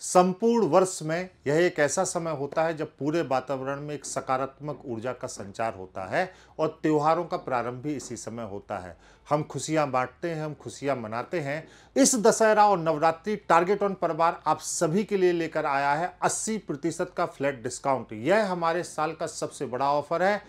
संपूर्ण वर्ष में यह एक ऐसा समय होता है जब पूरे वातावरण में एक सकारात्मक ऊर्जा का संचार होता है और त्योहारों का प्रारंभ भी इसी समय होता है हम खुशियां बांटते हैं हम खुशियां मनाते हैं इस दशहरा और नवरात्रि टारगेट ऑन परिवार आप सभी के लिए लेकर आया है 80 प्रतिशत का फ्लैट डिस्काउंट यह हमारे साल का सबसे बड़ा ऑफर है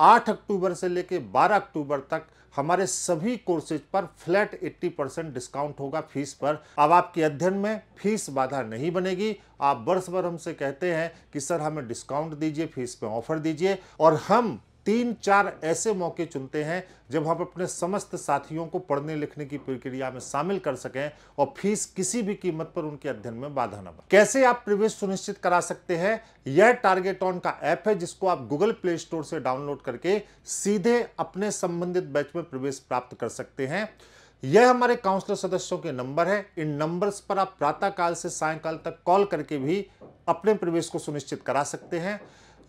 8 अक्टूबर से लेकर 12 अक्टूबर तक हमारे सभी कोर्सेज पर फ्लैट 80 परसेंट डिस्काउंट होगा फीस पर अब आपके अध्ययन में फीस बाधा नहीं बनेगी आप वर्ष भर हमसे कहते हैं कि सर हमें डिस्काउंट दीजिए फीस पे ऑफर दीजिए और हम तीन चार ऐसे मौके चुनते हैं जब हम अपने समस्त साथियों को पढ़ने लिखने की प्रक्रिया में शामिल कर सकें और फीस किसी भी कीमत पर उनके अध्ययन में बाधा न बने कैसे आप प्रवेश सुनिश्चित करा सकते हैं यह टारगेट ऑन का ऐप है जिसको आप गूगल प्ले स्टोर से डाउनलोड करके सीधे अपने संबंधित बैच में प्रवेश प्राप्त कर सकते हैं यह हमारे काउंसलर सदस्यों के नंबर है इन नंबर्स पर आप प्रातःकाल से सायकाल तक कॉल करके भी अपने प्रवेश को सुनिश्चित करा सकते हैं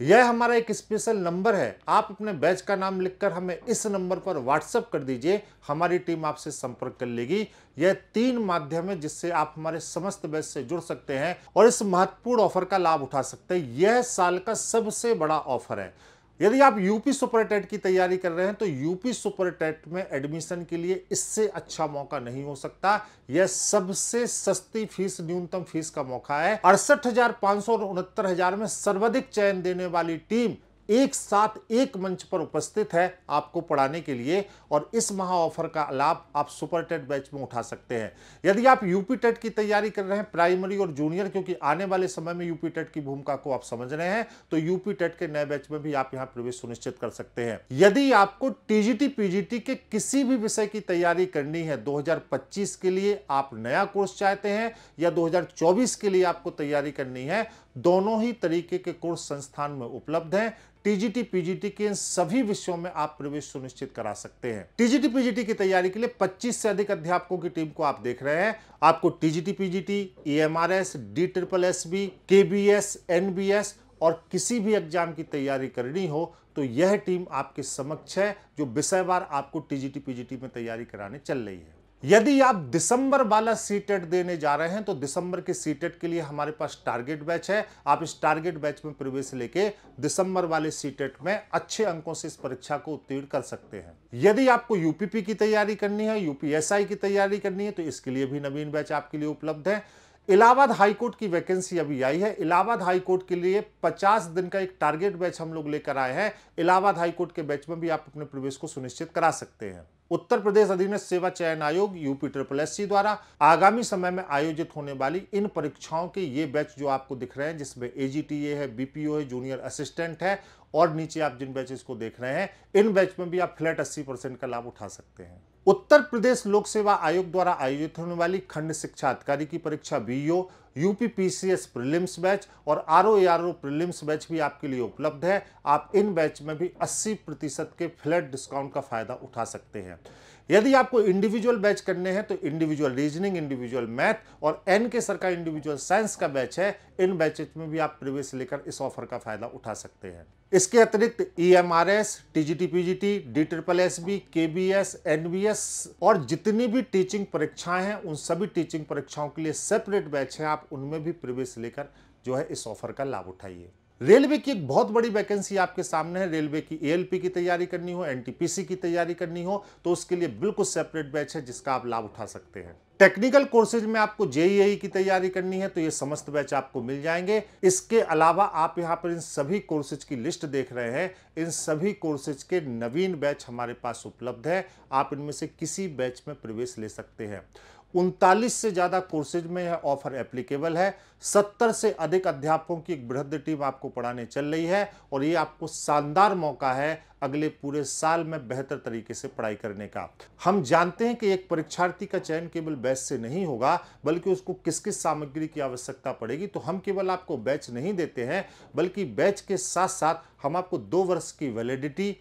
यह हमारा एक स्पेशल नंबर है आप अपने बैच का नाम लिखकर हमें इस नंबर पर व्हाट्सअप कर दीजिए हमारी टीम आपसे संपर्क कर लेगी यह तीन माध्यम है जिससे आप हमारे समस्त बैच से जुड़ सकते हैं और इस महत्वपूर्ण ऑफर का लाभ उठा सकते हैं यह साल का सबसे बड़ा ऑफर है यदि आप यूपी सुपर टेट की तैयारी कर रहे हैं तो यूपी सुपर टेट में एडमिशन के लिए इससे अच्छा मौका नहीं हो सकता यह सबसे सस्ती फीस न्यूनतम फीस का मौका है अड़सठ हजार में सर्वाधिक चयन देने वाली टीम एक साथ एक मंच पर उपस्थित है आपको पढ़ाने के लिए और इस महा ऑफर का लाभ आप सुपर टेट बैच में उठा सकते हैं यदि आप यूपी टेट की तैयारी कर रहे हैं प्राइमरी और जूनियर क्योंकि आने वाले समय में यूपी टेट की भूमिका को आप समझ रहे हैं तो यूपी टेट के नए बैच में भी आप यहाँ प्रवेश सुनिश्चित कर सकते हैं यदि आपको टीजीटी पीजीटी के किसी भी विषय की तैयारी करनी है दो के लिए आप नया कोर्स चाहते हैं या दो के लिए आपको तैयारी करनी है दोनों ही तरीके के कोर्स संस्थान में उपलब्ध हैं टीजीटी पीजीटी के इन सभी विषयों में आप प्रवेश सुनिश्चित करा सकते हैं टीजीटी पीजीटी की तैयारी के लिए 25 से अधिक अध्यापकों की टीम को आप देख रहे हैं आपको TGT PGT S D triple S B K B S N B S और किसी भी एग्जाम की तैयारी करनी हो तो यह टीम आपके समक्ष है जो विषयवार आपको टीजीटी पीजीटी में तैयारी कराने चल रही है यदि आप दिसंबर वाला सीटेट देने जा रहे हैं तो दिसंबर के सीटेट के लिए हमारे पास टारगेट बैच है आप इस टारगेट बैच में प्रवेश लेके दिसंबर वाले सीटेट में अच्छे अंकों से इस परीक्षा को उत्तीर्ण कर सकते हैं यदि आपको यूपीपी की तैयारी करनी है यूपीएसआई की तैयारी करनी है तो इसके लिए भी नवीन बैच आपके लिए उपलब्ध है इलाहाबाद हाईकोर्ट की वैकेंसी अभी आई है इलाहाबाद हाईकोर्ट के लिए 50 दिन का एक टारगेट बैच हम लोग लेकर आए हैं इलाहाबाद हाईकोर्ट के बैच में भी आप अपने प्रवेश को सुनिश्चित करा सकते हैं उत्तर प्रदेश अधीन सेवा चयन आयोग यूपी ट्रिपल एस द्वारा आगामी समय में आयोजित होने वाली इन परीक्षाओं के ये बैच जो आपको दिख रहे हैं जिसमें एजीटीए है बीपीओ है जूनियर असिस्टेंट है और नीचे आप जिन बैचेस को देख रहे हैं इन बैच में भी आप फ्लैट 80 परसेंट का लाभ उठा सकते हैं उत्तर प्रदेश लोक सेवा आयोग द्वारा आयोजित होने वाली खंड शिक्षा अधिकारी की परीक्षा BO UP PCS prelims batch और R O R O prelims batch भी आपके लिए उपलब्ध है आप इन बैच में भी 80 प्रतिशत के फ्लैट डिस्काउंट का फ़ायदा उठा सकते हैं यदि आपको इंडिविजुअल बैच करने हैं तो इंडिविजुअल रीजनिंग इंडिविजुअल मैथ और एन के सर का इंडिविजुअल साइंस का बैच है इन बैचेज में भी आप प्रवेश लेकर इस ऑफर का फायदा उठा सकते हैं इसके अतिरिक्त E M R S T G T P G T D triple S B K B S N B S और जितनी भी टीचिंग परीक्षाएं हैं उन सभी टीचिंग परीक्षाओं के लिए सेपरेट बैच है आप आप उनमें भी प्रवेश लेकर जो है इस ऑफर का लाभ उठाइए रेलवे की एक बहुत बड़ी वैकेंसी आपके सामने है रेलवे की एएलपी की तैयारी करनी हो एनटीपीसी की तैयारी करनी हो तो उसके लिए बिल्कुल सेपरेट बैच है जिसका आप लाभ उठा सकते हैं टेक्निकल कोर्सेज में आपको जेईई e e की तैयारी करनी है तो ये समस्त बैच आपको मिल जाएंगे इसके अलावा आप यहाँ पर इन सभी कोर्सेज की लिस्ट देख रहे हैं इन सभी कोर्सेज के नवीन बैच हमारे पास उपलब्ध है आप इनमें से किसी बैच में प्रवेश ले सकते हैं उनतालीस से ज़्यादा कोर्सेज में यह ऑफर एप्लीकेबल है सत्तर से अधिक अध्यापकों की एक बृहद टीम आपको पढ़ाने चल रही है और ये आपको शानदार मौका है अगले पूरे साल में बेहतर तरीके से पढ़ाई करने का हम जानते हैं कि एक परीक्षार्थी का चयन केवल बैच से नहीं होगा बल्कि उसको किस किस सामग्री की आवश्यकता पड़ेगी तो हम केवल आपको बैच नहीं देते हैं बल्कि बैच के साथ साथ हम आपको दो वर्ष की validity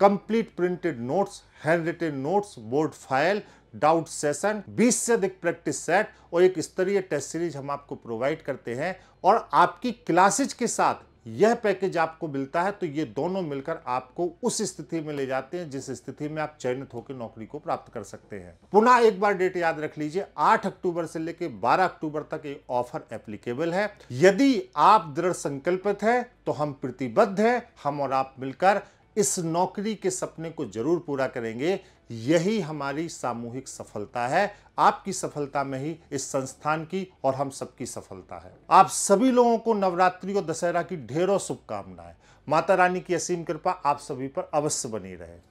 complete printed notes hand written notes board file doubt session 20 से अधिक प्रैक्टिस सेट और एक स्तरीय टेस्ट सीरीज हम आपको प्रोवाइड करते हैं और आपकी क्लासेज के साथ यह पैकेज आपको मिलता है तो ये दोनों मिलकर आपको उस स्थिति में ले जाते हैं जिस स्थिति में आप चयनित होकर नौकरी को प्राप्त कर सकते हैं पुनः एक बार डेट याद रख लीजिए 8 अक्टूबर से लेकर 12 अक्टूबर तक ये ऑफर एप्लीकेबल है यदि आप दृढ़ संकल्पित हैं तो हम प्रतिबद्ध हैं हम और आप मिलकर इस नौकरी के सपने को जरूर पूरा करेंगे यही हमारी सामूहिक सफलता है आपकी सफलता में ही इस संस्थान की और हम सबकी सफलता है आप सभी लोगों को नवरात्रि और दशहरा की ढेरों शुभकामनाएं माता रानी की असीम कृपा आप सभी पर अवश्य बनी रहे